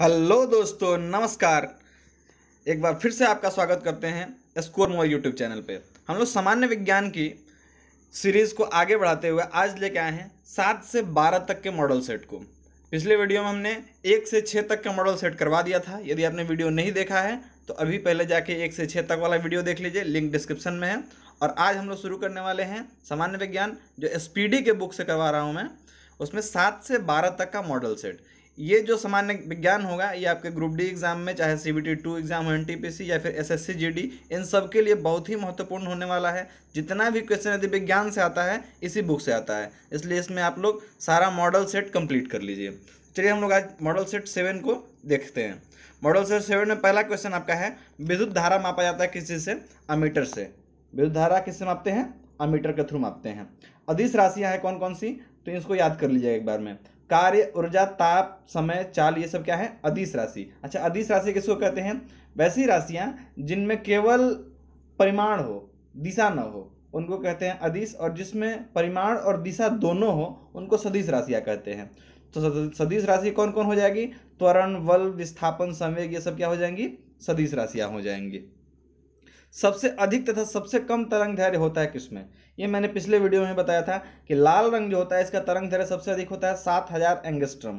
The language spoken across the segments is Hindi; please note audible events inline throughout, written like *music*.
हेलो दोस्तों नमस्कार एक बार फिर से आपका स्वागत करते हैं स्कोर मोबाइल यूट्यूब चैनल पे हम लोग सामान्य विज्ञान की सीरीज़ को आगे बढ़ाते हुए आज लेके आए हैं सात से बारह तक के मॉडल सेट को पिछले वीडियो में हमने एक से छः तक का मॉडल सेट करवा दिया था यदि आपने वीडियो नहीं देखा है तो अभी पहले जाके एक से छः तक वाला वीडियो देख लीजिए लिंक डिस्क्रिप्शन में है और आज हम लोग शुरू करने वाले हैं सामान्य विज्ञान जो एस के बुक से करवा रहा हूँ मैं उसमें सात से बारह तक का मॉडल सेट ये जो सामान्य विज्ञान होगा ये आपके ग्रुप डी एग्जाम में चाहे C B T two exam हो एन टी पी सी या फिर S S C G D इन सब के लिए बहुत ही महत्वपूर्ण होने वाला है जितना भी क्वेश्चन यदि विज्ञान से आता है इसी बुक से आता है इसलिए इसमें आप लोग सारा मॉडल सेट कंप्लीट कर लीजिए चलिए हम लोग आज मॉडल सेट सेवन को देखते हैं मॉडल सेट सेवन में पहला क्वेश्चन आपका है विद्युत धारा मापा जाता है किस से अमीटर से विद्युत धारा किससे मापते हैं अमीटर के थ्रू मापते हैं अधिस राशियाँ हैं कौन कौन सी तो इसको याद कर लीजिएगा एक बार में कार्य ऊर्जा ताप समय चाल ये सब क्या है अधिस राशि अच्छा अधिस राशि किसको कहते हैं वैसी राशियाँ जिनमें केवल परिमाण हो दिशा न हो उनको कहते हैं अधिस और जिसमें परिमाण और दिशा दोनों हो उनको सदिश राशियाँ कहते हैं तो सदिश राशि कौन कौन हो जाएगी त्वरण बल विस्थापन संवेग ये सब क्या हो जाएंगी सदिश राशियाँ हो जाएंगी सबसे अधिक तथा सबसे कम तरंग धैर्य होता है किसमें ये मैंने पिछले वीडियो में बताया था कि लाल रंग जो होता है इसका तरंग धैर्य सबसे अधिक होता है सात हज़ार एंगस्ट्रम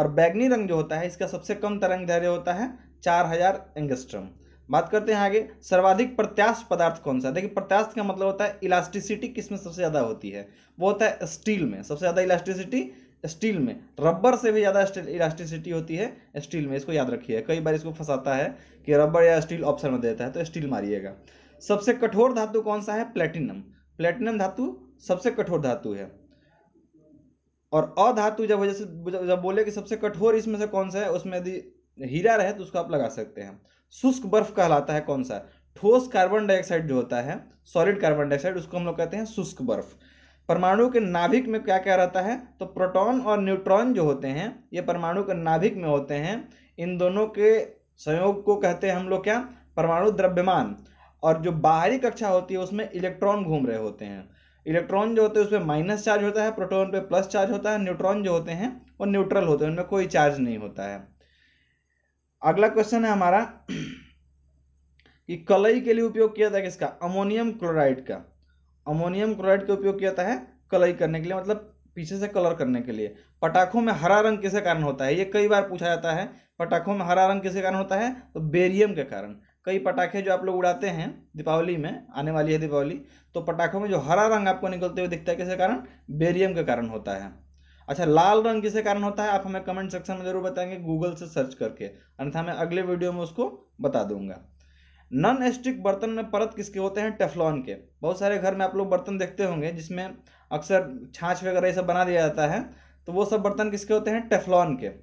और बैगनी रंग जो होता है इसका सबसे कम तरंग धैर्य होता है चार हज़ार एंगस्ट्रम बात करते हैं आगे सर्वाधिक प्रत्याश पदार्थ कौन सा देखिए प्रत्याश का मतलब होता है इलास्टिसिटी किसमें सबसे ज़्यादा होती है वो होता है स्टील में सबसे ज़्यादा इलास्टिसिटी स्टील में रबर से भी ज़्यादा इलास्टिसिटी होती है स्टील में इसको याद रखिए कई बार इसको फंसाता है कि रबर या स्टील ऑप्शन में देता है तो स्टील मारिएगा सबसे कठोर धातु कौन सा है प्लेटिनम प्लेटिनम धातु सबसे कठोर धातु है और अधातु जब जैसे जब बोले कि सबसे कठोर इसमें से कौन सा है उसमें यदि हीरा रहे तो उसको आप लगा सकते हैं शुष्क बर्फ कहलाता है कौन सा ठोस कार्बन डाइऑक्साइड जो होता है सॉलिड कार्बन डाइऑक्साइड उसको हम लोग कहते हैं शुष्क बर्फ परमाणु के नाभिक में क्या क्या रहता है तो प्रोटॉन और न्यूट्रॉन जो होते हैं ये परमाणु के नाभिक में होते हैं इन दोनों के संयोग को कहते हैं हम लोग क्या परमाणु द्रव्यमान और जो बाहरी कक्षा होती है उसमें इलेक्ट्रॉन घूम रहे होते हैं इलेक्ट्रॉन जो होते हैं उसमें माइनस चार्ज होता है प्रोटॉन पे प्लस चार्ज होता है न्यूट्रॉन जो होते हैं वो न्यूट्रल होते हैं उनमें कोई चार्ज नहीं होता है अगला क्वेश्चन है हमारा कि कलई के लिए उपयोग किया था किसका अमोनियम क्लोराइड का अमोनियम क्लोराइड का उपयोग किया जाता है कलई करने के लिए मतलब पीछे से कलर करने के लिए पटाखों में हरा रंग किसे कारण होता है ये कई बार पूछा जाता है पटाखों में हरा रंग किसके कारण होता है तो बेरियम के कारण कई पटाखे जो आप लोग उड़ाते हैं दीपावली में आने वाली है दीपावली तो पटाखों में जो हरा रंग आपको निकलते हुए दिखता है किसके कारण बेरियम के कारण होता है अच्छा लाल रंग किसके कारण होता है आप हमें कमेंट सेक्शन में जरूर बताएंगे गूगल से सर्च करके अन्यथा मैं अगले वीडियो में उसको बता दूंगा नॉन स्टिक बर्तन में परत किसके होते हैं टेफलॉन के बहुत सारे घर में आप लोग बर्तन देखते होंगे जिसमें अक्सर छाछ वगैरह ये सब बना दिया जाता है तो वो सब बर्तन किसके होते हैं टेफलॉन के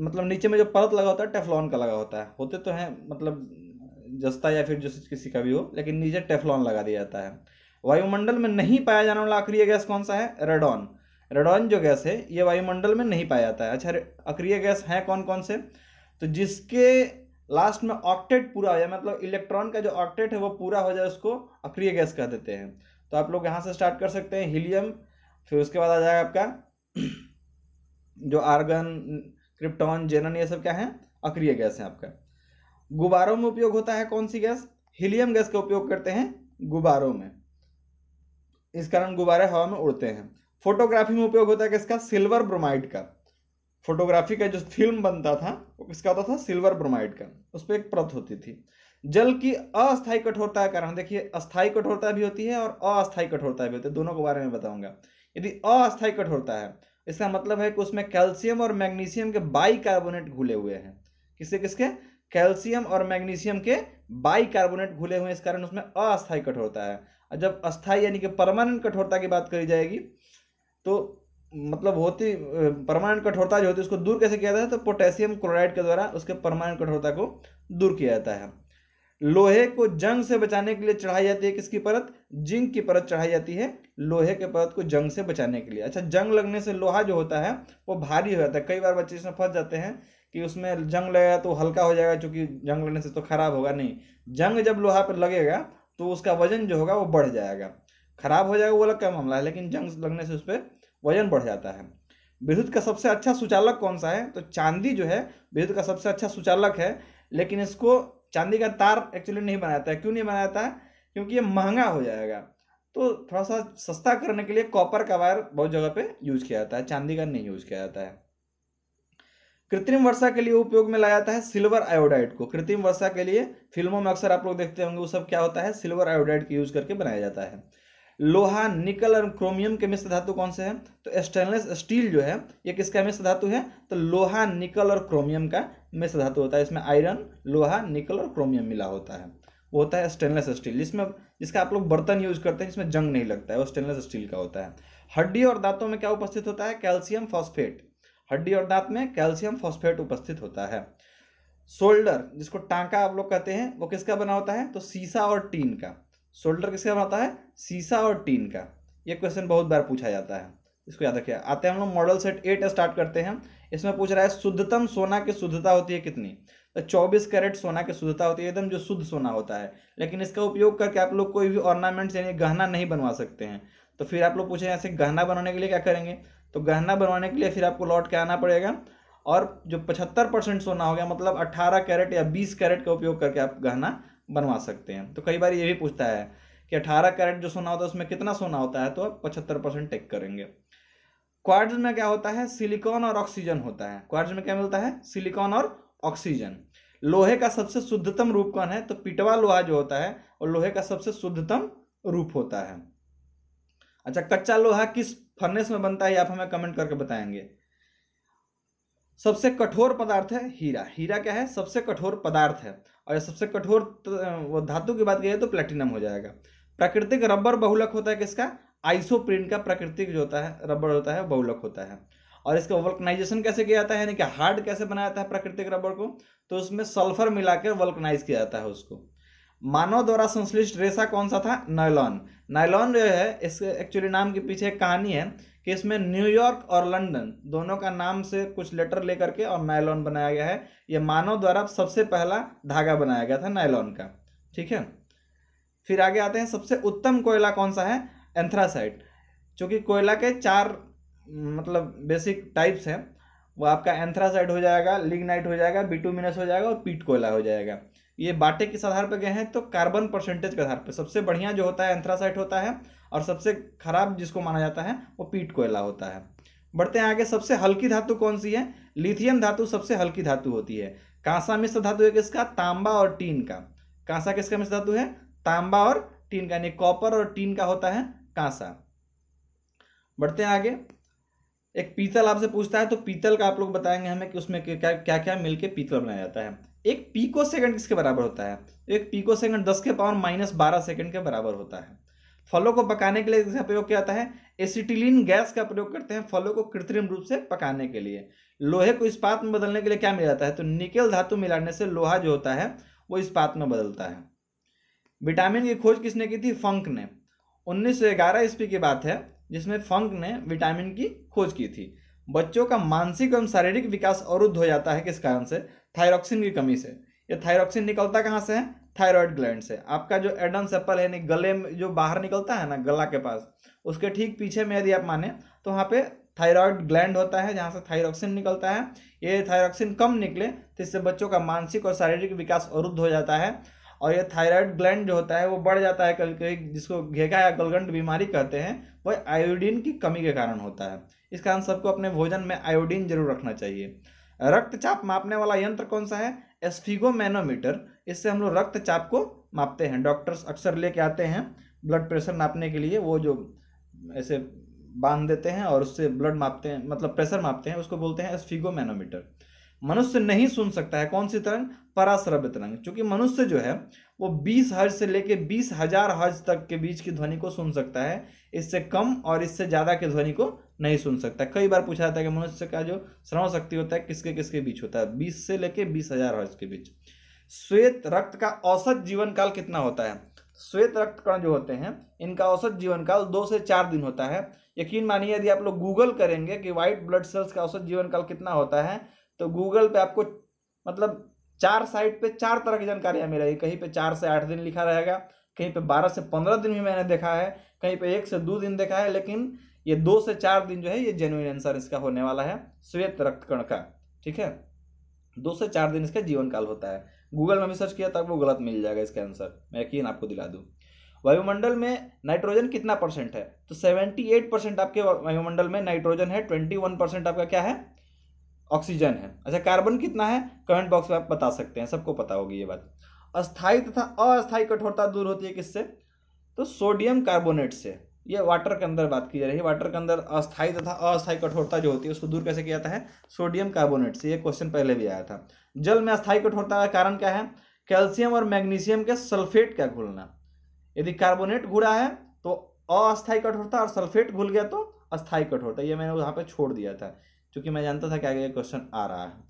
मतलब नीचे में जो परत लगा होता है टेफलॉन का लगा होता है होते तो हैं मतलब जस्ता या फिर जो किसी का भी हो लेकिन नीचे टेफलॉन लगा दिया जाता है वायुमंडल में नहीं पाया जाने वाला अक्रिय गैस कौन सा है रेडॉन रेडॉन जो गैस है ये वायुमंडल में नहीं पाया जाता है अच्छा अक्रिय गैस है कौन कौन से तो जिसके लास्ट में ऑक्टेट पूरा हो जाए मतलब इलेक्ट्रॉन का जो ऑक्टेट है वो पूरा हो जाए उसको अक्रिय गैस कह देते हैं तो आप लोग यहाँ से स्टार्ट कर सकते हैं हीलियम फिर उसके बाद आ जाएगा आपका *clears throat* जो आर्गन क्रिप्टॉन जेनन ये सब क्या है अक्रिय गैस है आपका गुब्बारों में उपयोग होता है कौन सी गैस हीलियम गैस का उपयोग करते हैं गुब्बारों में इस कारण गुब्बारे हवा में उड़ते हैं फोटोग्राफी में उपयोग होता है किसका सिल्वर ब्रोमाइड का फोटोग्राफी का जो फिल्म बनता था वो किसका होता था सिल्वर ब्रोमाइड का उस पर एक प्रत होती थी जल की अस्थायी कठोरता का कारण देखिए अस्थायी कठोरता भी होती है और अस्थायी कठोरता भी होती है दोनों के बारे में बताऊंगा यदि अस्थायी कठोरता है इसका मतलब है कि उसमें कैल्शियम और मैग्नीशियम के बाई कार्बोनेट घुले हुए हैं किसके किसके कैल्शियम और मैग्नीशियम के बाई कार्बोनेट घुले हुए हैं इस कारण उसमें अस्थायी कठोरता है और जब अस्थायी यानी कि परमानेंट कठोरता की बात करी जाएगी तो मतलब होती परमानेंट कठोरता जो होती है उसको दूर कैसे किया जाता है तो पोटेशियम क्लोराइड के द्वारा उसके परमानेंट कठोरता को दूर किया जाता है लोहे को जंग से बचाने के लिए चढ़ाई जाती है किसकी परत जिंक की परत चढ़ाई जाती है लोहे के परत को जंग से बचाने के लिए अच्छा जंग लगने से लोहा जो होता है वो भारी हो जाता है कई बार बच्चे इसमें फंस जाते हैं कि उसमें जंग लगेगा तो हल्का हो जाएगा चूंकि जंग लगने से तो खराब होगा नहीं जंग जब लोहा पर लगेगा तो उसका वजन जो होगा वो बढ़ जाएगा खराब हो जाएगा वो अलग का मामला है लेकिन जंग लगने से उस पर वजन बढ़ जाता है विद्युत का सबसे अच्छा सुचालक कौन सा है तो चांदी जो है विद्युत का सबसे अच्छा सुचालक है लेकिन इसको चांदी का तार एक्चुअली नहीं जाता है क्यों नहीं जाता है क्योंकि ये महंगा हो जाएगा तो थोड़ा सा सस्ता करने के लिए कॉपर का वायर बहुत जगह पे यूज किया जाता है चांदी का नहीं यूज किया जाता है कृत्रिम वर्षा के लिए उपयोग में लाया जाता है सिल्वर आयोडाइड को कृत्रिम वर्षा के लिए फिल्मों में अक्सर आप लोग देखते होंगे वो सब क्या होता है सिल्वर आयोडाइड का यूज करके बनाया जाता है लोहा निकल और क्रोमियम के मिश्र धातु कौन से हैं तो स्टेनलेस स्टील जो है ये किसका मिश्र धातु है तो लोहा निकल और क्रोमियम का मिश्र धातु होता है इसमें आयरन लोहा निकल और क्रोमियम मिला होता है वो होता है स्टेनलेस स्टील जिसमें जिसका आप लोग बर्तन यूज करते हैं जिसमें जंग नहीं लगता है वो स्टेनलेस स्टील का होता है हड्डी और दांतों में क्या उपस्थित होता है कैल्शियम फॉस्फेट हड्डी और दांत में कैल्शियम फॉस्फेट उपस्थित होता है शोल्डर जिसको टांका आप लोग कहते हैं वो किसका बना होता है तो सीसा और टीन का शोल्डर किसका बनाता है सीसा और टीन का ये क्वेश्चन बहुत बार पूछा जाता है इसको याद रखिए आते हैं हम लोग मॉडल सेट एट स्टार्ट करते हैं इसमें पूछ रहा है शुद्धतम सोना की शुद्धता होती है कितनी तो 24 कैरेट सोना की शुद्धता होती है एकदम जो शुद्ध सोना होता है लेकिन इसका उपयोग करके आप लोग कोई भी ऑर्नामेंट्स यानी गहना नहीं बनवा सकते हैं तो फिर आप लोग पूछे ऐसे गहना बनाने के लिए क्या करेंगे तो गहना बनवाने के लिए फिर आपको लौट के आना पड़ेगा और जो पचहत्तर परसेंट सोना हो गया मतलब अट्ठारह कैरेट या बीस कैरेट का उपयोग करके आप गहना बनवा सकते हैं तो कई बार ये भी पूछता है कि अठारह कैरेट जो सोना होता है उसमें कितना सोना होता है तो आप पचहत्तर परसेंट टेक करेंगे क्वार्ट्ज में क्या होता है सिलिकॉन और ऑक्सीजन होता है क्वार्ट्ज में क्या मिलता है सिलिकॉन और ऑक्सीजन लोहे का सबसे शुद्धतम रूप कौन है तो पिटवा लोहा जो होता है और लोहे का सबसे शुद्धतम रूप होता है अच्छा कच्चा लोहा किस फर्नेस में बनता है आप हमें कमेंट करके बताएंगे सबसे कठोर पदार्थ है हीरा हीरा क्या है सबसे कठोर पदार्थ है और सबसे कठोर धातु की बात करें तो प्लेटिनम हो जाएगा प्राकृतिक रबर बहुलक होता है किसका आइसोप्रिन का प्राकृतिक जो होता है रबड़ होता है बहुलक होता है और इसका वल्कनाइजेशन कैसे किया जाता है यानी कि हार्ड कैसे बनाया जाता है प्राकृतिक रबड़ को तो उसमें सल्फर मिलाकर वल्कनाइज किया जाता है उसको मानव द्वारा संश्लिष्ट रेशा कौन सा था नायलॉन नायलॉन जो है इसके एक्चुअली नाम के पीछे एक कहानी है कि इसमें न्यूयॉर्क और लंदन दोनों का नाम से कुछ लेटर लेकर के और नायलॉन बनाया गया है यह मानव द्वारा सबसे पहला धागा बनाया गया था नायलॉन का ठीक है फिर आगे आते हैं सबसे उत्तम कोयला कौन सा है एंथ्रासाइट चूँकि कोयला के चार मतलब बेसिक टाइप्स हैं वो आपका एंथ्रासाइट हो जाएगा लिग्नाइट हो जाएगा बिटूमिनस हो जाएगा और पीट कोयला हो जाएगा ये बाटे किस आधार पर गए हैं तो कार्बन परसेंटेज के आधार पर सबसे बढ़िया जो होता है एंथ्रासाइट होता है और सबसे खराब जिसको माना जाता है वो पीट कोयला होता है बढ़ते हैं आगे सबसे हल्की धातु कौन सी है लिथियम धातु सबसे हल्की धातु होती है कांसा मिश्र धातु है किसका तांबा और टीन का कांसा किसका मिश्र धातु है तांबा और टीन का यानी कॉपर और टीन का होता है कांसा बढ़ते हैं आगे एक पीतल आपसे पूछता है तो पीतल का आप लोग बताएंगे हमें कि उसमें क्या क्या क्या मिलके पीतल बनाया जाता है एक पीको सेकंड किसके बराबर होता है एक पीको सेकंड दस के पावर माइनस बारह सेकंड के बराबर होता है फलों को पकाने के लिए इसका प्रयोग किया जाता है एसिटिलीन गैस का प्रयोग करते हैं फलों को कृत्रिम रूप से पकाने के लिए लोहे को इस्पात में बदलने के लिए क्या मिला जाता है तो निकेल धातु मिलाने से लोहा जो होता है वो इस्पात में बदलता है विटामिन की खोज किसने की थी फंक ने उन्नीस सौ ग्यारह ईस्वी की बात है जिसमें फंक ने विटामिन की खोज की थी बच्चों का मानसिक एवं शारीरिक विकास अवरुद्ध हो जाता है किस कारण से थायरॉक्सिन की कमी से ये थायरॉक्सिन निकलता कहाँ से है थायरॉयड ग्लैंड से आपका जो एडम सेप्पल है गले में जो बाहर निकलता है ना गला के पास उसके ठीक पीछे में यदि आप माने तो वहाँ पे थायरॉयड ग्लैंड होता है जहाँ से थायरॉक्सिन निकलता है ये थायरॉक्सिन कम निकले तो इससे बच्चों का मानसिक और शारीरिक विकास अवरुद्ध हो जाता है और यह थायराइड ग्लैंड जो होता है वो बढ़ जाता है कभी कभी जिसको घेगा या गलगंड बीमारी कहते हैं वह आयोडीन की कमी के कारण होता है इस कारण सबको अपने भोजन में आयोडीन जरूर रखना चाहिए रक्तचाप मापने वाला यंत्र कौन सा है मैनोमीटर इससे हम लोग रक्तचाप को मापते हैं डॉक्टर्स अक्सर लेके आते हैं ब्लड प्रेशर मापने के लिए वो जो ऐसे बांध देते हैं और उससे ब्लड मापते हैं मतलब प्रेशर मापते हैं उसको बोलते हैं मैनोमीटर मनुष्य नहीं सुन सकता है कौन सी तरंग पराश्रव्य तरंग क्योंकि मनुष्य जो है वो 20 हर्ज से लेके बीस हजार हर्ज तक के बीच की ध्वनि को सुन सकता है इससे कम और इससे ज़्यादा की ध्वनि को नहीं सुन सकता कई बार पूछा जाता है कि मनुष्य का जो श्रवण शक्ति होता है किसके किसके बीच होता है बीस से लेके बीस हजार हर्ज के बीच श्वेत रक्त का औसत जीवन काल कितना होता है श्वेत रक्त कण जो होते हैं इनका औसत जीवन काल दो से चार दिन होता है यकीन मानिए यदि आप लोग गूगल करेंगे कि व्हाइट ब्लड सेल्स का औसत जीवन काल कितना होता है तो गूगल पे आपको मतलब चार साइट पे चार तरह की जानकारियाँ मिलेगी कहीं पे चार से आठ दिन लिखा रहेगा कहीं पे बारह से पंद्रह दिन भी मैंने देखा है कहीं पे एक से दो दिन देखा है लेकिन ये दो से चार दिन जो है ये जेनुइन आंसर इसका होने वाला है श्वेत रक्त कण का ठीक है दो से चार दिन इसका जीवन काल होता है गूगल में भी सर्च किया तो आपको गलत मिल जाएगा इसका आंसर मैं यकीन आपको दिला दूँ वायुमंडल में नाइट्रोजन कितना परसेंट है तो सेवेंटी एट परसेंट आपके वायुमंडल में नाइट्रोजन है ट्वेंटी वन परसेंट आपका क्या है ऑक्सीजन है अच्छा कार्बन कितना है कमेंट बॉक्स में आप बता सकते हैं सबको पता होगी ये बात अस्थाई तथा अस्थाई कठोरता दूर होती है किससे तो सोडियम कार्बोनेट से ये वाटर के अंदर बात की जा रही है वाटर के अंदर अस्थाई तथा अस्थाई कठोरता जो होती है उसको दूर कैसे किया जाता है सोडियम कार्बोनेट से ये क्वेश्चन पहले भी आया था जल में अस्थाई कठोरता का कारण क्या है कैल्शियम और मैग्नीशियम के सल्फेट का घुलना यदि कार्बोनेट घुरा है तो अस्थाई कठोरता और सल्फेट घुल गया तो अस्थाई कठोरता ये मैंने वहाँ पर छोड़ दिया था क्योंकि मैं जानता था कि आगे क्वेश्चन आ रहा है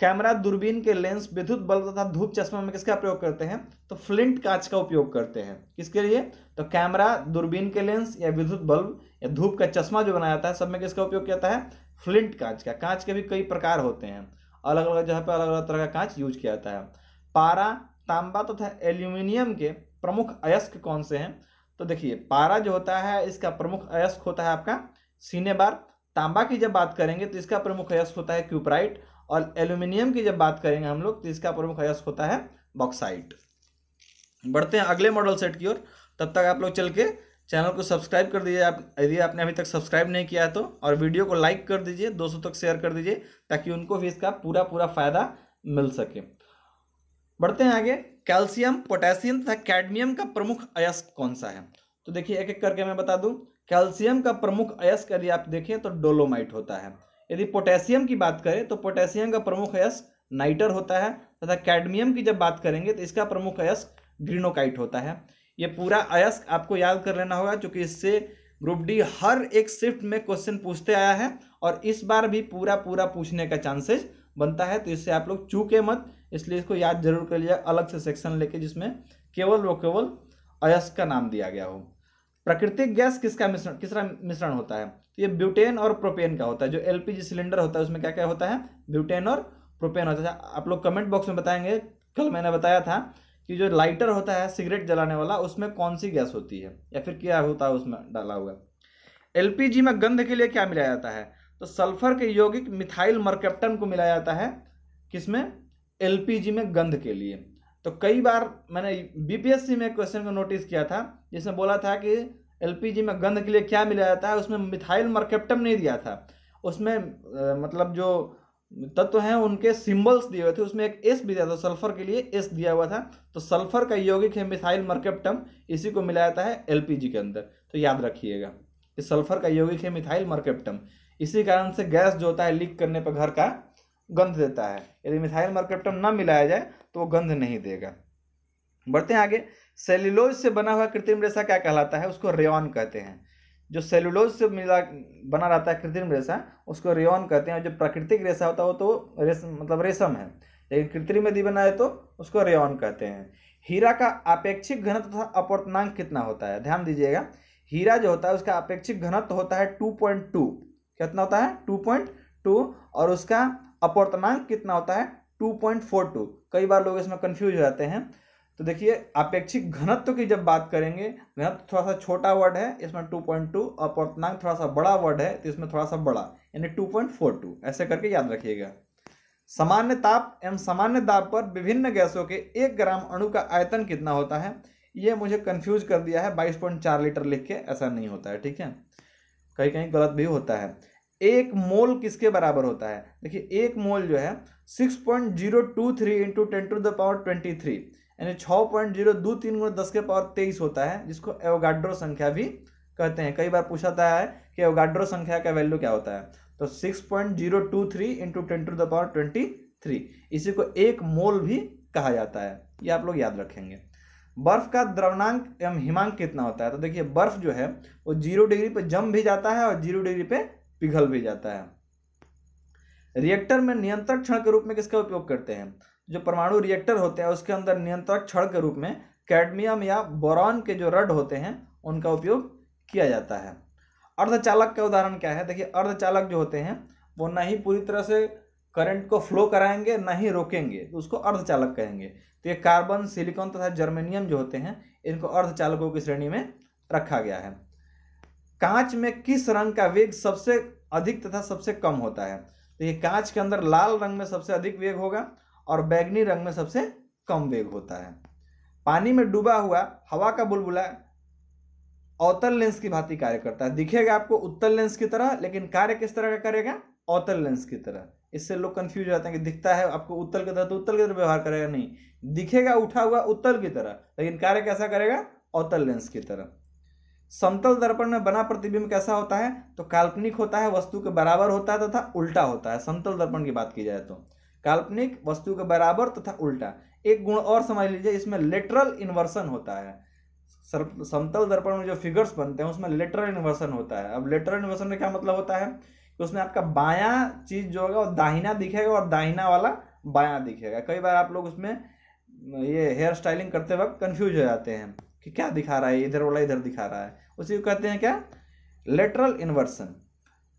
कैमरा दूरबीन के लेंस विद्युत बल्ब तथा धूप चश्मा में किसका प्रयोग करते हैं तो फ्लिंट कांच का उपयोग करते हैं किसके लिए तो कैमरा दूरबीन के लेंस या विद्युत बल्ब या धूप का चश्मा जो बनाया जाता है सब में किसका उपयोग किया जाता है फ्लिंट कांच का कांच के भी कई प्रकार होते हैं अलग अलग जगह पर अलग अलग तरह का कांच यूज किया जाता है पारा तांबा तथा तो एल्यूमिनियम के प्रमुख अयस्क कौन से हैं तो देखिए पारा जो होता है इसका प्रमुख अयस्क होता है आपका सीनेबार तांबा की जब बात करेंगे तो इसका प्रमुख अयस्क होता है क्यूपराइट और एल्यूमिनियम की जब बात करेंगे हम लोग तो इसका प्रमुख अयस्क होता है बॉक्साइट बढ़ते हैं अगले मॉडल सेट की ओर तब तक आप लोग चल के चैनल को सब्सक्राइब कर दीजिए आप यदि आपने अभी तक सब्सक्राइब नहीं किया है तो और वीडियो को लाइक कर दीजिए दोस्तों तक शेयर कर दीजिए ताकि उनको भी इसका पूरा पूरा फ़ायदा मिल सके बढ़ते हैं आगे कैल्शियम पोटेशियम तथा कैडमियम का प्रमुख अयस्क कौन सा है तो देखिए एक एक करके मैं बता दूं कैल्शियम का प्रमुख अयस्क यदि आप देखें तो डोलोमाइट होता है यदि पोटेशियम की बात करें तो पोटेशियम का प्रमुख अयस्क नाइटर होता है तथा कैडमियम की जब बात करेंगे तो इसका प्रमुख अयस्क ग्रीनोकाइट होता है ये पूरा अयस्क आपको याद कर लेना होगा क्योंकि इससे ग्रुप डी हर एक शिफ्ट में क्वेश्चन पूछते आया है और इस बार भी पूरा पूरा पूछने का चांसेज बनता है तो इससे आप लोग चूके मत इसलिए इसको याद जरूर कर लिया अलग से सेक्शन लेके जिसमें केवल वो केवल अयस्क का नाम दिया गया हो प्राकृतिक गैस किसका मिश्रण किसरा मिश्रण होता है तो ये ब्यूटेन और प्रोपेन का होता है जो एलपीजी सिलेंडर होता है उसमें क्या क्या होता है ब्यूटेन और प्रोपेन होता है अच्छा, आप लोग कमेंट बॉक्स में बताएंगे कल मैंने बताया था कि जो लाइटर होता है सिगरेट जलाने वाला उसमें कौन सी गैस होती है या फिर क्या होता है उसमें डाला हुआ एलपीजी में गंध के लिए क्या मिलाया जाता है तो सल्फर के यौगिक मिथाइल मरकेप्टन को मिलाया जाता है किसमें एल में गंध के लिए तो कई बार मैंने बीपीएससी में क्वेश्चन को नोटिस किया था जिसमें बोला था कि एलपीजी में गंध के लिए क्या मिला जाता है उसमें मिथाइल मर्केप्टम नहीं दिया था उसमें मतलब जो तत्व हैं उनके सिंबल्स दिए हुए थे उसमें एक एस भी दिया था सल्फर तो के लिए एस दिया हुआ था तो सल्फर का यौगिक है मिथाइल मर्केप्टम इसी को मिलाया जाता है एलपीजी के अंदर तो याद रखिएगा इस सल्फर का यौगिक है मिथाइल मर्केप्टम इसी कारण से गैस जो होता है लीक करने पर घर का गंध देता है यदि मिथाइल मरक्रिप्टम न मिलाया जाए तो वो गंध नहीं देगा बढ़ते हैं आगे सेल्युलोज से बना हुआ कृत्रिम रेशा क्या कहलाता है उसको रेयन कहते हैं जो सेल्युलोज से मिला बना रहता है कृत्रिम रेशा उसको रेयन कहते हैं और जो प्राकृतिक रेशा होता है वो तो रेश मतलब रेशम है लेकिन कृत्रिम यदि बनाए तो उसको रेयन कहते हैं हीरा का अपेक्षिक घनत्व तथा अपवर्तनांक कितना होता है ध्यान दीजिएगा हीरा जो होता है उसका अपेक्षिक घनत्व होता है टू पॉइंट टू कितना होता है टू पॉइंट टू और उसका अपवर्तनांक कितना होता है 2.42 कई बार लोग इसमें कंफ्यूज हो जाते हैं तो देखिए अपेक्षिक घनत्व की जब बात करेंगे घनत्व थोड़ा सा छोटा वर्ड है इसमें 2.2 अपवर्तनांक थोड़ा सा बड़ा वर्ड है तो इसमें थोड़ा सा बड़ा यानी टू ऐसे करके याद रखिएगा सामान्य ताप एवं सामान्य दाब पर विभिन्न गैसों के एक ग्राम अणु का आयतन कितना होता है ये मुझे कंफ्यूज कर दिया है 22.4 लीटर लिख के ऐसा नहीं होता है ठीक है कहीं कहीं गलत भी होता है एक मोल किसके बराबर होता है देखिए एक मोल जो है six point zero two three into ten to the power twenty three यानी छः पॉइंट जीरो दो तीन गुण दस के पावर तेईस होता है जिसको एवगाड्रो संख्या भी कहते हैं कई बार पूछा जाता है कि एवगाड्रो संख्या का वैल्यू क्या होता है तो six point zero two three into ten to the power twenty three इसी को एक मोल भी कहा जाता है ये आप लोग याद रखेंगे बर्फ का द्रवणांक एवं हिमांक कितना होता है तो देखिए बर्फ जो है वो जीरो डिग्री पे जम भी जाता है और जीरो डिग्री पे पिघल भी जाता है रिएक्टर में नियंत्रक क्षण के रूप में किसका उपयोग करते हैं जो परमाणु रिएक्टर होते हैं उसके अंदर नियंत्रक क्षण के रूप में कैडमियम या बोरॉन के जो रड होते हैं उनका उपयोग किया जाता है अर्धचालक का उदाहरण क्या है देखिए अर्धचालक जो होते हैं वो ना ही पूरी तरह से करंट को फ्लो कराएंगे ना ही रोकेंगे तो उसको अर्धचालक कहेंगे तो ये कार्बन सिलिकॉन तथा जर्मेनियम जो होते हैं इनको अर्धचालकों की श्रेणी में रखा गया है कांच में किस रंग का वेग सबसे अधिक तथा सबसे कम होता है तो ये कांच के अंदर लाल रंग में सबसे अधिक वेग होगा और बैगनी रंग में सबसे कम वेग होता है पानी में डूबा हुआ हवा का बुलबुला अवतल लेंस की भांति कार्य करता है दिखेगा आपको उत्तल लेंस की तरह लेकिन कार्य किस तरह का करेगा अवतल लेंस की तरह इससे लोग कंफ्यूज हो जाते हैं कि दिखता है आपको उत्तल की तरह तो उत्तल की तरह व्यवहार करेगा नहीं दिखेगा उठा हुआ उत्तल की तरह लेकिन कार्य कैसा करेगा अवतल लेंस की तरह समतल दर्पण में बना प्रतिबिंब कैसा होता है तो काल्पनिक होता है वस्तु के बराबर होता है तथा उल्टा होता है समतल दर्पण की बात की जाए तो काल्पनिक वस्तु के बराबर तथा उल्टा एक गुण और समझ लीजिए इसमें लेटरल इन्वर्सन होता है समतल दर्पण में जो फिगर्स बनते हैं उसमें लेटरल इन्वर्सन होता है अब लेटरल इन्वर्सन में क्या मतलब होता है कि उसमें आपका बायां चीज जो होगा वो दाहिना दिखेगा और दाहिना वाला बायां दिखेगा कई बार आप लोग उसमें ये हेयर स्टाइलिंग करते वक्त कन्फ्यूज हो जाते हैं कि क्या दिखा रहा है इधर वाला इधर दिखा रहा है उसी को कहते हैं क्या लेटरल इन्वर्सन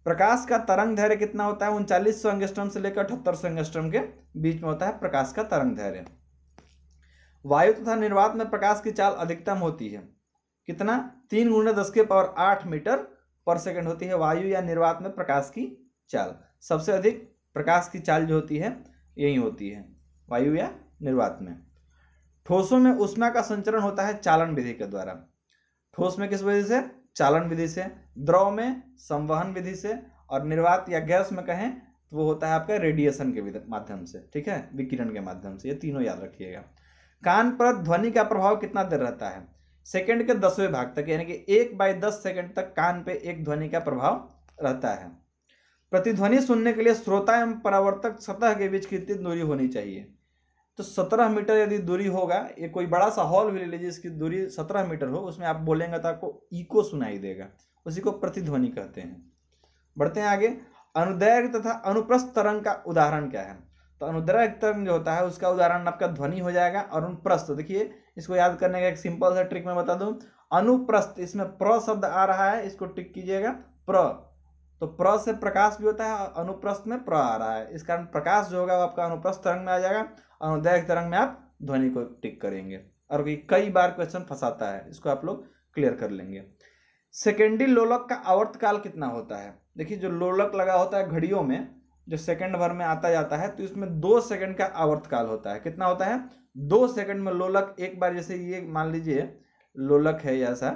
प्रकाश का तरंग धैर्य कितना होता है उनचालीस सौ एंगस्ट्रम से लेकर अठहत्तर सौ एंगस्ट्रम के बीच में होता है प्रकाश का तरंग धैर्य वायु तथा निर्वात में प्रकाश की चाल अधिकतम होती है कितना तीन गुणा दस के पावर आठ मीटर पर सेकंड होती है वायु या निर्वात में प्रकाश की चाल सबसे अधिक प्रकाश की चाल जो होती है यही होती है वायु या निर्वात में ठोसों में उष्मा का संचरण होता है चालन विधि के द्वारा ठोस में किस विधि से चालन विधि से द्रव में संवहन विधि से और निर्वात या गैस में कहें तो वो होता है आपका रेडिएशन के माध्यम से ठीक है विकिरण के माध्यम से ये तीनों याद रखिएगा कान पर ध्वनि का प्रभाव कितना देर रहता है सेकंड के दसवें भाग तक यानी कि एक बाई दस सेकंड तक कान पे एक ध्वनि का प्रभाव रहता है प्रतिध्वनि सुनने के लिए श्रोता एवं परावर्तक सतह के बीच कितनी दूरी होनी चाहिए तो सत्रह मीटर यदि दूरी होगा ये कोई बड़ा सा हॉल भी ले लीजिए जिसकी दूरी सत्रह मीटर हो उसमें आप बोलेंगे तो आपको इको सुनाई देगा उसी को प्रतिध्वनि कहते हैं बढ़ते हैं आगे अनुदैर्घ तथा अनुप्रस्थ तरंग का उदाहरण क्या है तो अनुदैर्घ तरंग जो होता है उसका उदाहरण आपका ध्वनि हो जाएगा और अनुप्रस्थ देखिए इसको याद करने का एक सिंपल सा ट्रिक मैं बता दूं अनुप्रस्थ इसमें प्र शब्द आ रहा है इसको टिक कीजिएगा प्र तो प्र से प्रकाश भी होता है अनुप्रस्थ में प्र आ रहा है इस कारण प्रकाश जो होगा वो आपका अनुप्रस्थ तरंग में आ जाएगा अनुदायक तरंग में आप ध्वनि को टिक करेंगे और कई बार क्वेश्चन फंसाता है इसको आप लोग क्लियर कर लेंगे सेकेंडरी लोलक का आवर्त काल कितना होता है देखिए जो लोलक लगा होता है घड़ियों में जो सेकंड भर में आता जाता है तो इसमें दो सेकंड का आवर्त काल होता है कितना होता है दो सेकंड में लोलक एक बार जैसे ये मान लीजिए लोलक है ऐसा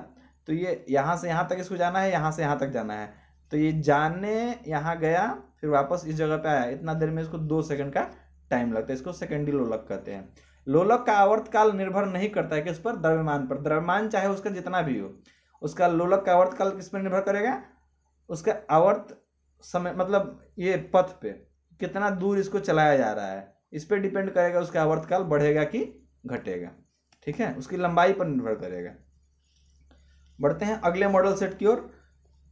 तो ये यहाँ से यहाँ तक इसको जाना है यहाँ से यहाँ तक जाना है तो ये जाने यहाँ गया फिर वापस इस जगह पे आया इतना देर में इसको दो सेकंड का टाइम लगता है इसको सेकेंडरी लोलक कहते हैं लोलक का आवर्त काल निर्भर नहीं करता है किस पर द्रव्यमान पर द्रव्यमान चाहे उसका जितना भी हो उसका लोलक का आवर्त काल किस पर निर्भर करेगा उसका आवर्त समय मतलब ये पथ पे कितना दूर इसको चलाया जा रहा है इस पर डिपेंड करेगा उसका आवर्तकाल बढ़ेगा कि घटेगा ठीक है उसकी लंबाई पर निर्भर करेगा बढ़ते हैं अगले मॉडल सेट की ओर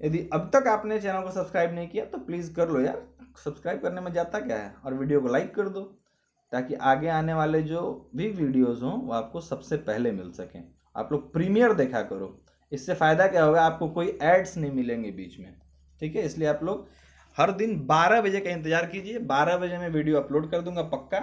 यदि अब तक आपने चैनल को सब्सक्राइब नहीं किया तो प्लीज़ कर लो यार सब्सक्राइब करने में जाता क्या है और वीडियो को लाइक कर दो ताकि आगे आने वाले जो भी वीडियोज़ हों वो आपको सबसे पहले मिल सकें आप लोग प्रीमियर देखा करो इससे फ़ायदा क्या होगा आपको कोई एड्स नहीं मिलेंगे बीच में ठीक है इसलिए आप लोग हर दिन 12 बजे का इंतज़ार कीजिए 12 बजे मैं वीडियो अपलोड कर दूंगा पक्का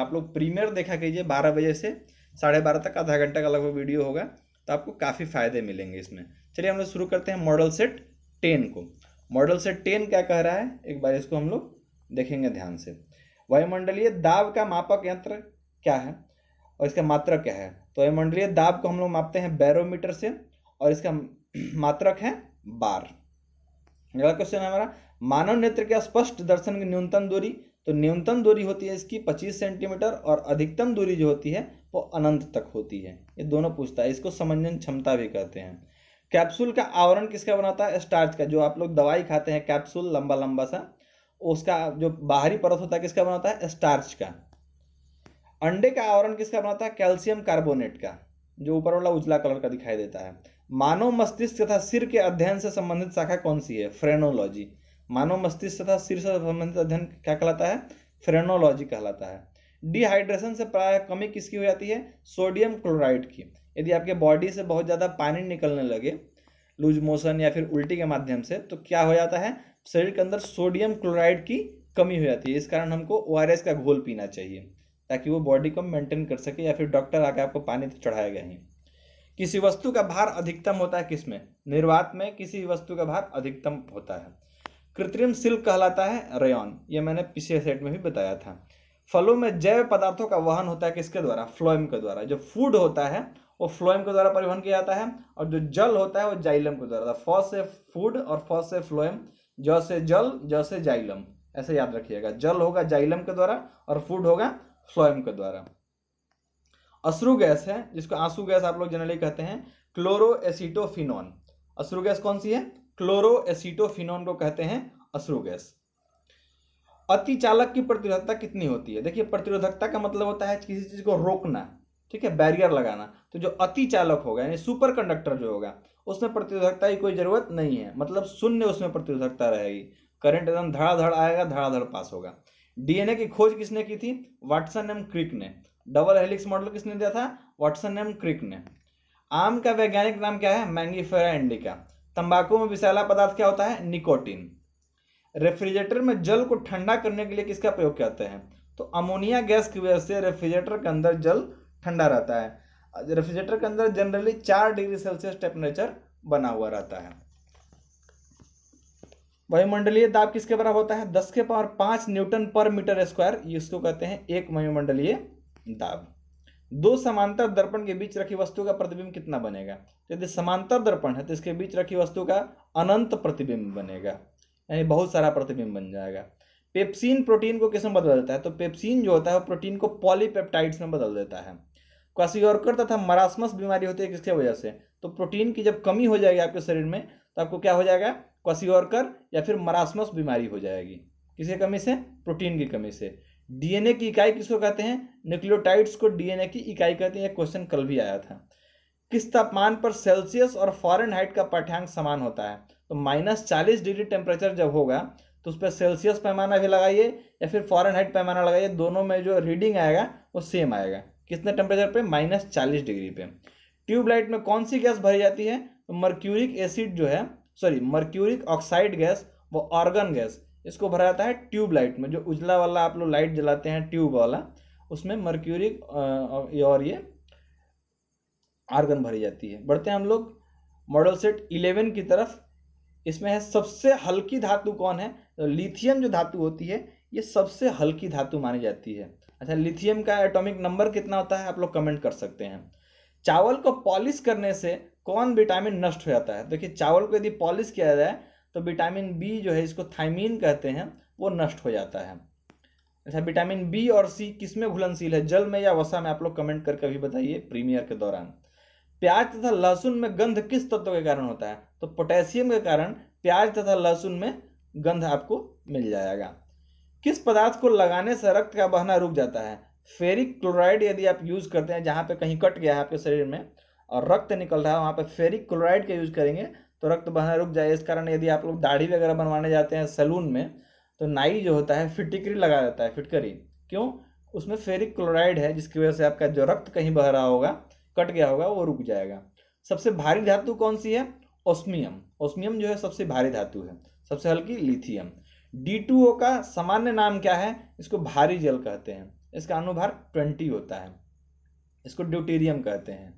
आप लोग प्रीमियर देखा कीजिए 12 बजे से साढ़े बारह तक आधा घंटा का लगभग वीडियो होगा तो आपको काफ़ी फ़ायदे मिलेंगे इसमें चलिए हम लोग शुरू करते हैं मॉडल सेट टेन को मॉडल से टेन क्या कह रहा है एक बार इसको हम लोग देखेंगे ध्यान से वायुमंडलीय दाब का मापक यंत्र क्या है और इसका मात्रक क्या है तो वायुमंडलीय दाब को हम लोग मापते हैं बैरोमीटर से और इसका *clears throat* मात्रक है बार अगला क्वेश्चन है हमारा मानव नेत्र के स्पष्ट दर्शन की न्यूनतम दूरी तो न्यूनतम दूरी होती है इसकी 25 सेंटीमीटर और अधिकतम दूरी जो होती है वो अनंत तक होती है ये दोनों पूछता है इसको समंजन क्षमता भी कहते हैं कैप्सूल का आवरण किसका बनाता है स्टार्च का जो आप लोग दवाई खाते हैं कैप्सूल लंबा लंबा सा उसका जो बाहरी परत होता है किसका बनाता है स्टार्च का अंडे का आवरण किसका बनाता है कैल्शियम कार्बोनेट का जो ऊपर वाला उजला कलर का दिखाई देता है मानव मस्तिष्क तथा सिर के अध्ययन से संबंधित शाखा कौन सी है फ्रेनोलॉजी मानव मस्तिष्क तथा सिर से संबंधित अध्ययन क्या कहलाता है फ्रेनोलॉजी कहलाता है डिहाइड्रेशन से प्राय कमी किसकी हो जाती है सोडियम क्लोराइड की यदि आपके बॉडी से बहुत ज़्यादा पानी निकलने लगे लूज मोशन या फिर उल्टी के माध्यम से तो क्या हो जाता है शरीर के अंदर सोडियम क्लोराइड की कमी हो जाती है इस कारण हमको ओ का घोल पीना चाहिए ताकि वो बॉडी को मेंटेन कर सके या फिर डॉक्टर आके आपको पानी तो चढ़ाएगा ही किसी वस्तु का भार अधिकतम होता है किसमें निर्वात में किसी वस्तु का भार अधिकतम होता है कृत्रिम सिल्क कहलाता है रेयन ये मैंने पिछले सेट में भी बताया था फलों में जैव पदार्थों का वहन होता है किसके द्वारा फ्लोएम के द्वारा जो फूड होता है वो फ्लोएम के द्वारा परिवहन किया जाता है और जो जल होता है वो जाइलम के द्वारा फ से फूड और फ से फ्लोएम ज से जल ज से जाइलम ऐसे याद रखिएगा जल होगा जाइलम के द्वारा और फूड होगा फ्लोएम के द्वारा अश्रु गैस है जिसको आंसू गैस आप लोग जनरली कहते हैं क्लोरो एसिटोफिनोन अश्रु गैस कौन सी है क्लोरो एसिटोफिनोन को कहते हैं अश्रु गैस अति चालक की प्रतिरोधकता कितनी होती है देखिए प्रतिरोधकता का मतलब होता है किसी चीज को रोकना ठीक है बैरियर लगाना तो जो अति चालक होगा यानी सुपर कंडक्टर जो होगा उसमें प्रतिरोधकता की कोई जरूरत नहीं है मतलब शून्य उसमें प्रतिरोधकता रहेगी करंट एकदम धड़ाधड़ आएगा धड़ाधड़ पास होगा डीएनए की खोज किसने की थी वाटसन एम क्रिक ने डबल हेलिक्स मॉडल किसने दिया था वाटसन एम क्रिक ने आम का वैज्ञानिक नाम क्या है मैंगीफेरा इंडिका तंबाकू में विषैला पदार्थ क्या होता है निकोटिन रेफ्रिजरेटर में जल को ठंडा करने के लिए किसका प्रयोग करते हैं तो अमोनिया गैस की वजह से रेफ्रिजरेटर के अंदर जल ठंडा रहता है रेफ्रिजरेटर के अंदर जनरली चार डिग्री सेल्सियस टेम्परेचर बना हुआ रहता है वायुमंडलीय दाब किसके बराबर होता है दस के पावर पांच न्यूटन पर मीटर स्क्वायर इसको कहते हैं एक वायुमंडलीय दाब दो समांतर दर्पण के बीच रखी वस्तु का प्रतिबिंब कितना बनेगा तो यदि समांतर दर्पण है तो इसके बीच रखी वस्तु का अनंत प्रतिबिंब बनेगा यानी बहुत सारा प्रतिबिंब बन जाएगा पेप्सिन प्रोटीन को किसमें बदल देता है तो पेप्सिन जो होता है प्रोटीन को पॉलीपेप्टाइड्स में बदल देता है क्वासियोर्कर तथा मरासमस बीमारी होती है किसके वजह से तो प्रोटीन की जब कमी हो जाएगी आपके शरीर में तो आपको क्या हो जाएगा क्वासियोर्कर या फिर मरासमस बीमारी हो जाएगी किसी कमी से प्रोटीन की कमी से डीएनए की इकाई किसको कहते हैं न्यूक्लियोटाइड्स को डीएनए की इकाई कहते हैं क्वेश्चन कल भी आया था किस तापमान पर सेल्सियस और फॉरन हाइट का पाठ्यांक समान होता है तो माइनस चालीस डिग्री टेम्परेचर जब होगा तो उस पर सेल्सियस पैमाना भी लगाइए या फिर फॉरन हाइट पैमाना लगाइए दोनों में जो रीडिंग आएगा वो सेम आएगा कितने टेम्परेचर पे माइनस चालीस डिग्री पे ट्यूबलाइट में कौन सी गैस भरी जाती है तो मर्क्यूरिक एसिड जो है सॉरी मर्क्यूरिक ऑक्साइड गैस वो ऑर्गन गैस इसको भरा जाता है ट्यूबलाइट में जो उजला वाला आप लोग लाइट जलाते हैं ट्यूब वाला उसमें मर्क्यूरिक और ये आर्गन भरी जाती है बढ़ते हैं हम लोग मॉडल सेट इलेवन की तरफ इसमें है सबसे हल्की धातु कौन है तो लिथियम जो धातु होती है ये सबसे हल्की धातु मानी जाती है अच्छा लिथियम का एटॉमिक नंबर कितना होता है आप लोग कमेंट कर सकते हैं चावल को पॉलिश करने से कौन विटामिन नष्ट हो जाता है देखिए चावल को यदि पॉलिश किया जाए तो विटामिन बी जो है इसको थाइमिन कहते हैं वो नष्ट हो जाता है अच्छा विटामिन बी और सी किस में घुलनशील है जल में या वसा में आप लोग कमेंट करके भी बताइए प्रीमियर के दौरान प्याज तथा लहसुन में गंध किस तत्व के कारण होता है तो पोटेशियम के कारण प्याज तथा लहसुन में गंध आपको मिल जाएगा किस पदार्थ को लगाने से रक्त का बहना रुक जाता है फेरिक क्लोराइड यदि आप यूज़ करते हैं जहाँ पे कहीं कट गया है आपके शरीर में और रक्त निकल रहा है वहाँ पे फेरिक क्लोराइड का यूज़ करेंगे तो रक्त बहना रुक जाए इस कारण यदि आप लोग दाढ़ी वगैरह बनवाने जाते हैं सैलून में तो नाई जो होता है फिटिकरी लगा देता है फिटकरी क्यों उसमें फेरिक क्लोराइड है जिसकी वजह से आपका जो रक्त कहीं बह रहा होगा कट गया होगा वो रुक जाएगा सबसे भारी धातु कौन सी है ओस्मियम ओस्मियम जो है सबसे भारी धातु है सबसे हल्की लिथियम D2O का सामान्य नाम क्या है इसको भारी जल कहते हैं इसका अनुभार ट्वेंटी होता है इसको ड्यूटेरियम कहते हैं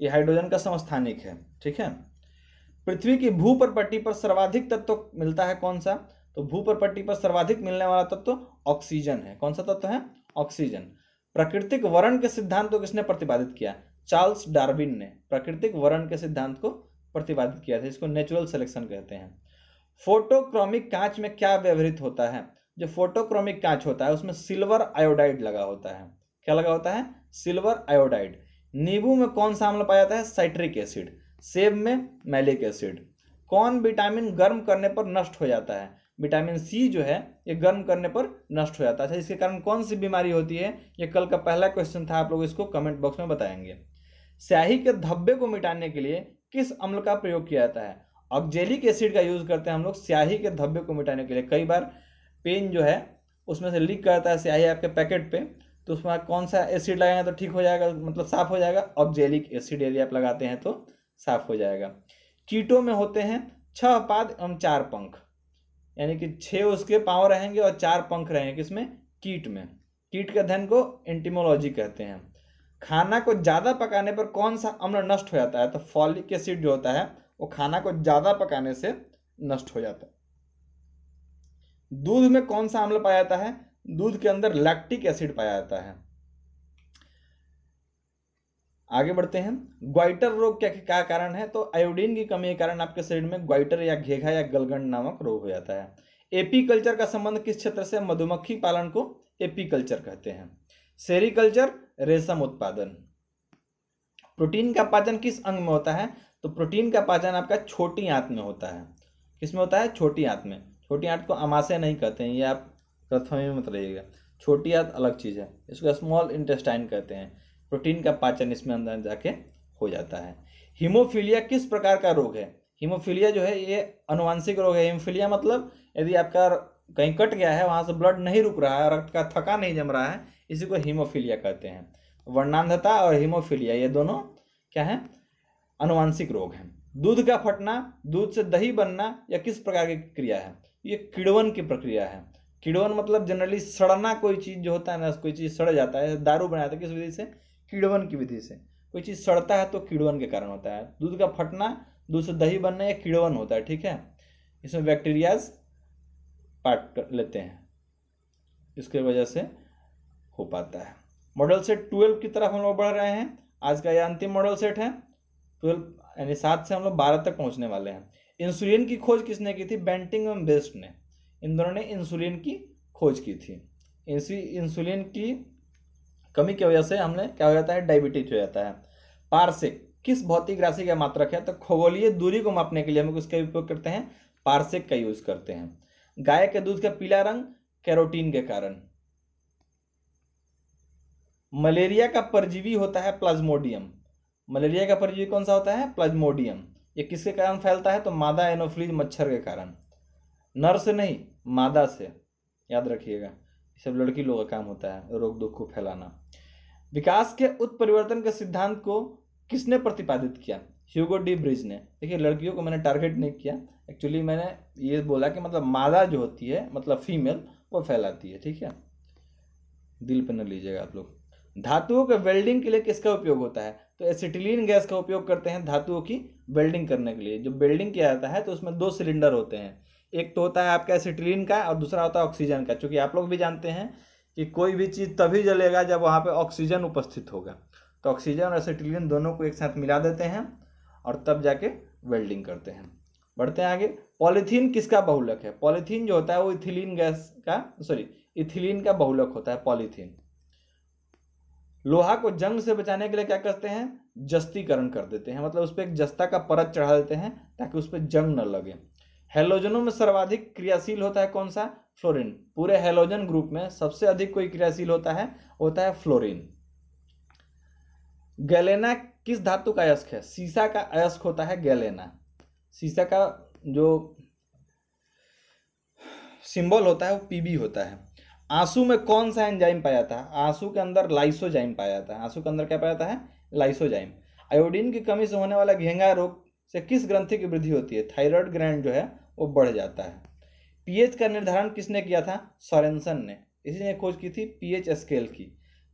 ये हाइड्रोजन का समस्थानिक है ठीक है पृथ्वी की भू पर पट्टी पर सर्वाधिक तत्व तो मिलता है कौन सा तो भू पर पट्टी पर सर्वाधिक मिलने वाला तत्व तो ऑक्सीजन है कौन सा तत्व तो है ऑक्सीजन प्राकृतिक वर्ण के सिद्धांत को किसने प्रतिपादित किया चार्ल्स डार्विन ने प्राकृतिक वर्ण के सिद्धांत को प्रतिपादित किया था इसको नेचुरल सिलेक्शन कहते हैं फोटोक्रोमिक कांच में क्या व्यवहित होता है जो फोटोक्रोमिक कांच होता है उसमें सिल्वर आयोडाइड लगा होता है क्या लगा होता है सिल्वर आयोडाइड नींबू में कौन सा अम्ल पाया जाता है साइट्रिक एसिड सेब में मैलिक एसिड कौन विटामिन गर्म करने पर नष्ट हो जाता है विटामिन सी जो है ये गर्म करने पर नष्ट हो जाता है अच्छा इसके कारण कौन सी बीमारी होती है ये कल का पहला क्वेश्चन था आप लोग इसको कमेंट बॉक्स में बताएंगे स्याही के धब्बे को मिटाने के लिए किस अम्ल का प्रयोग किया जाता है ऑक्जेलिक एसिड का यूज़ करते हैं हम लोग स्याही के धब्बे को मिटाने के लिए कई बार पेन जो है उसमें से लीक करता है स्याही आपके पैकेट पे तो उसमें कौन सा एसिड लगाएंगे तो ठीक हो जाएगा मतलब साफ हो जाएगा ऑक्जेलिक एसिड यदि आप लगाते हैं तो साफ हो जाएगा कीटों में होते हैं छह पाद एवं चार पंख यानी कि छः उसके पाँव रहेंगे और चार पंख रहेंगे किसमें कीट में कीट के अध्ययन को एंटीमोलॉजी कहते हैं खाना को ज़्यादा पकाने पर कौन सा अम्ल नष्ट हो जाता है तो फॉलिक एसिड जो होता है वो खाना को ज़्यादा पकाने से नष्ट हो जाता है दूध में कौन सा अम्ल पाया जाता है दूध के अंदर लैक्टिक एसिड पाया जाता है आगे बढ़ते हैं ग्वाइटर रोग क्या क्या कारण है तो आयोडीन की कमी के कारण आपके शरीर में ग्वाइटर या घेघा या गलगंड नामक रोग हो जाता है एपीकल्चर का संबंध किस क्षेत्र से मधुमक्खी पालन को एपीकल्चर कहते हैं सेरिकल्चर रेशम उत्पादन प्रोटीन का पाचन किस अंग में होता है तो प्रोटीन का पाचन आपका छोटी आंत में होता है किसमें होता है छोटी आंत में छोटी आंत को अमाशय नहीं कहते हैं ये आप प्रथम मत रहिएगा छोटी आंत अलग चीज़ है इसको स्मॉल इंटेस्टाइन कहते हैं प्रोटीन का पाचन इसमें अंदर जाके हो जाता है हीमोफीलिया किस प्रकार का रोग है हीमोफीलिया जो है ये अनुवांशिक रोग है हिमोफीलिया मतलब यदि आपका कहीं कट गया है वहाँ से ब्लड नहीं रुक रहा है रक्त का थका नहीं जम रहा है इसी को हीमोफीलिया कहते हैं वर्णांधता और हीमोफीलिया ये दोनों क्या है अनुवांशिक रोग है दूध का फटना दूध से दही बनना या किस प्रकार की क्रिया है ये किड़वन की प्रक्रिया है किड़वन मतलब जनरली सड़ना कोई चीज़ जो होता है ना कोई चीज़ सड़ जाता है दारू बनाया जाता है किस विधि से किड़वन की विधि से कोई चीज़ सड़ता है तो किड़वन के कारण होता है दूध का फटना दूध से दही बनना या किड़वन होता है ठीक है इसमें बैक्टीरियाज पार्ट कर लेते हैं इसके वजह से हो पाता है मॉडल सेट ट्वेल्व की तरफ हम लोग बढ़ रहे हैं आज का यह अंतिम मॉडल सेट है ट्वेल्व तो यानी सात से हम लोग बारह तक पहुंचने वाले हैं इंसुलिन की खोज किसने की थी बेंटिंग एम बेस्ट ने इन दोनों ने इंसुलिन की खोज की थी इंसुलिन की कमी की वजह से हमने क्या हो जाता है डायबिटीज हो जाता है पार्सिक किस भौतिक राशि का मात्रक है तो खगोलीय दूरी को मापने के लिए हम उसका उपयोग करते हैं पार्सिक का यूज करते हैं गाय के दूध का पीला रंग कैरोटीन के कारण मलेरिया का परजीवी होता है प्लाज्मोडियम मलेरिया का परजीवी कौन सा होता है प्लाज्मोडियम ये किसके कारण फैलता है तो मादा एनोफ्लीज मच्छर के कारण नर से नहीं मादा से याद रखिएगा सब लड़की लोगों का काम होता है रोग दुख को फैलाना विकास के उत्परिवर्तन के सिद्धांत को किसने प्रतिपादित किया ह्यूगो डी ब्रिज ने देखिए लड़कियों को मैंने टारगेट नहीं किया एक्चुअली मैंने ये बोला कि मतलब मादा जो होती है मतलब फीमेल वो फैलाती है ठीक है दिल पर न लीजिएगा आप लोग धातुओं के वेल्डिंग के लिए किसका उपयोग होता है तो एसिटिलीन गैस का उपयोग करते हैं धातुओं की वेल्डिंग करने के लिए जो वेल्डिंग किया जाता है तो उसमें दो सिलेंडर होते हैं एक तो होता है आपका एसिटिलीन का और दूसरा होता है ऑक्सीजन का चूंकि आप लोग भी जानते हैं कि कोई भी चीज़ तभी जलेगा जब वहाँ पर ऑक्सीजन उपस्थित होगा तो ऑक्सीजन और एसिटिलीन दोनों को एक साथ मिला देते हैं और तब जाके वेल्डिंग करते हैं बढ़ते हैं आगे पॉलीथीन किसका बहुलक है पॉलीथीन जो होता है वो इथिलीन गैस का सॉरी इथिलीन का बहुलक होता है पॉलीथीन लोहा को जंग से बचाने के लिए क्या करते हैं जस्तीकरण कर देते हैं मतलब उस पर एक जस्ता का परत चढ़ा देते हैं ताकि उस पर जंग न लगे हेलोजनों में सर्वाधिक क्रियाशील होता है कौन सा फ्लोरिन पूरे हेलोजन ग्रुप में सबसे अधिक कोई क्रियाशील होता है होता है फ्लोरिन गैलेना किस धातु का अयस्क है सीसा का अयस्क होता है गैलेना सीसा का जो सिंबल होता है वो पीबी होता है आंसू में कौन सा एंजाइम पाया जाता है आंसू के अंदर लाइसोजाइम पाया जाता है आंसू के अंदर क्या पाया जाता है लाइसोजाइम आयोडीन की कमी से होने वाला घेंगा रोग से किस ग्रंथि की वृद्धि होती है थायराइड ग्रैंड जो है वो बढ़ जाता है पीएच का निर्धारण किसने किया था सॉरेंसन ने इसी ने खोज की थी पीएच स्केल की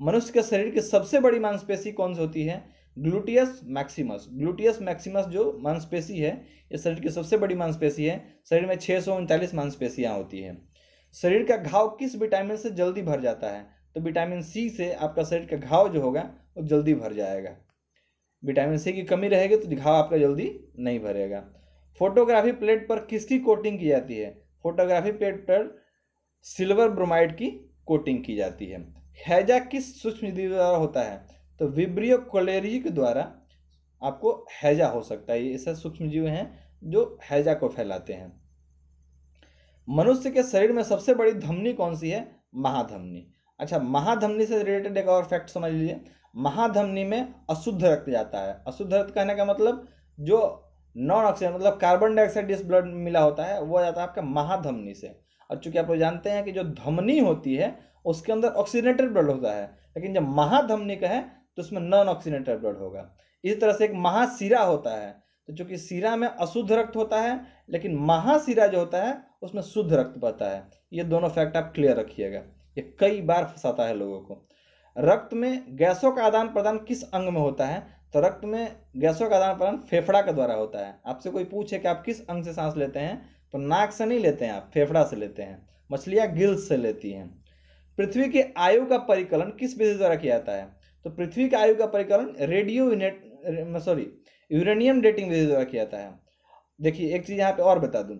मनुष्य के शरीर की सबसे बड़ी मांसपेशी कौन सी होती है ग्लूटियस मैक्सिमस ग्लूटियस मैक्सिमस जो मांसपेशी है ये शरीर की सबसे बड़ी मांसपेशी है शरीर में छः सौ उनतालीस मांसपेशियाँ होती हैं शरीर का घाव किस विटामिन से जल्दी भर जाता है तो विटामिन सी से आपका शरीर का घाव जो होगा वो जल्दी भर जाएगा विटामिन सी की कमी रहेगी तो घाव आपका जल्दी नहीं भरेगा फोटोग्राफी प्लेट पर किसकी कोटिंग की जाती है फोटोग्राफी प्लेट पर सिल्वर ब्रोमाइड की कोटिंग की जाती है हैजा किस सूक्ष्म द्वारा होता है तो विब्रियो कोलेरी के द्वारा आपको हैजा हो सकता है ऐसा सूक्ष्म जीव हैं जो हैजा को फैलाते हैं मनुष्य के शरीर में सबसे बड़ी धमनी कौन सी है महाधमनी अच्छा महाधमनी से रिलेटेड एक और फैक्ट समझ लीजिए महाधमनी में अशुद्ध रक्त जाता है अशुद्ध रक्त कहने का मतलब जो नॉन ऑक्सीजन मतलब कार्बन डाइऑक्साइड जिस ब्लड में मिला होता है वो जाता है आपका महाधमनी से और चूंकि आप लोग जानते हैं कि जो धमनी होती है उसके अंदर ऑक्सीजनेटेड ब्लड होता है लेकिन जब महाधमनी का है तो उसमें नॉन ऑक्सीजनेटेड ब्लड होगा इसी तरह से एक महाशिरा होता है तो चूंकि सीरा में अशुद्ध रक्त होता है लेकिन महाशिरा जो होता है उसमें शुद्ध रक्त बहता है ये दोनों फैक्ट आप क्लियर रखिएगा ये कई बार फंसाता है लोगों को रक्त में गैसों का आदान प्रदान किस अंग में होता है तो रक्त में गैसों का आदान प्रदान फेफड़ा के द्वारा होता है आपसे कोई पूछे कि आप किस अंग से सांस लेते हैं तो नाक से नहीं लेते हैं आप फेफड़ा से लेते हैं मछलियाँ गिल्स से लेती हैं पृथ्वी के आयु का परिकलन किस विधि द्वारा किया जाता है तो पृथ्वी के आयु का परिकलन रेडियो सॉरी यूरेनियम डेटिंग विधि द्वारा किया जाता है देखिए एक चीज़ यहाँ पे और बता दूँ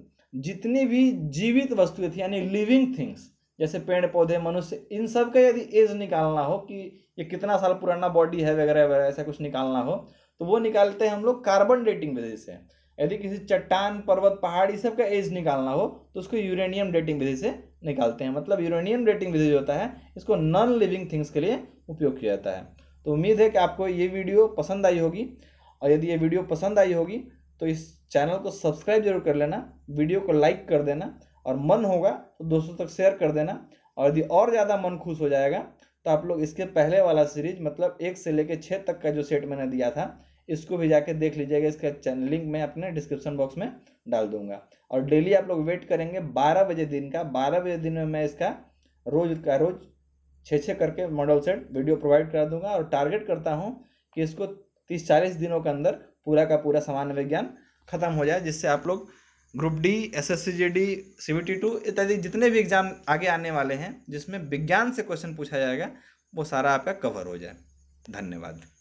जितनी भी जीवित वस्तुएं थी यानी लिविंग थिंग्स जैसे पेड़ पौधे मनुष्य इन सब का यदि एज निकालना हो कि ये कितना साल पुराना बॉडी है वगैरह वगैरह ऐसा कुछ निकालना हो तो वो निकालते हैं हम लोग कार्बन डेटिंग विधि से यदि किसी चट्टान पर्वत पहाड़ सब का एज निकालना हो तो उसको यूरेनियम डेटिंग विधि से निकालते हैं मतलब यूरेनियम डेटिंग विधि जो होता है इसको नॉन लिविंग थिंग्स के लिए उपयोग किया जाता है तो उम्मीद है कि आपको ये वीडियो पसंद आई होगी और यदि ये वीडियो पसंद आई होगी तो इस चैनल को सब्सक्राइब जरूर कर लेना वीडियो को लाइक कर देना और मन होगा तो दोस्तों तक शेयर कर देना और यदि और ज़्यादा मन खुश हो जाएगा तो आप लोग इसके पहले वाला सीरीज मतलब एक से लेकर छः तक का जो सेट मैंने दिया था इसको भी जाके देख लीजिएगा इसका चैनल लिंक मैं अपने डिस्क्रिप्शन बॉक्स में डाल दूंगा और डेली आप लोग वेट करेंगे बारह बजे दिन का बारह बजे दिन में मैं इसका रोज का रोज छः छः करके मॉडल सेट वीडियो प्रोवाइड करा दूंगा और टारगेट करता हूँ कि इसको तीस चालीस दिनों के अंदर पूरा का पूरा सामान्य विज्ञान खत्म हो जाए जिससे आप लोग group D S S C G D C B T two इत्यादि जितने भी एग्जाम आगे आने वाले हैं जिसमें विज्ञान से क्वेश्चन पूछा जाएगा वो सारा आपका कवर हो जाए धन्यवाद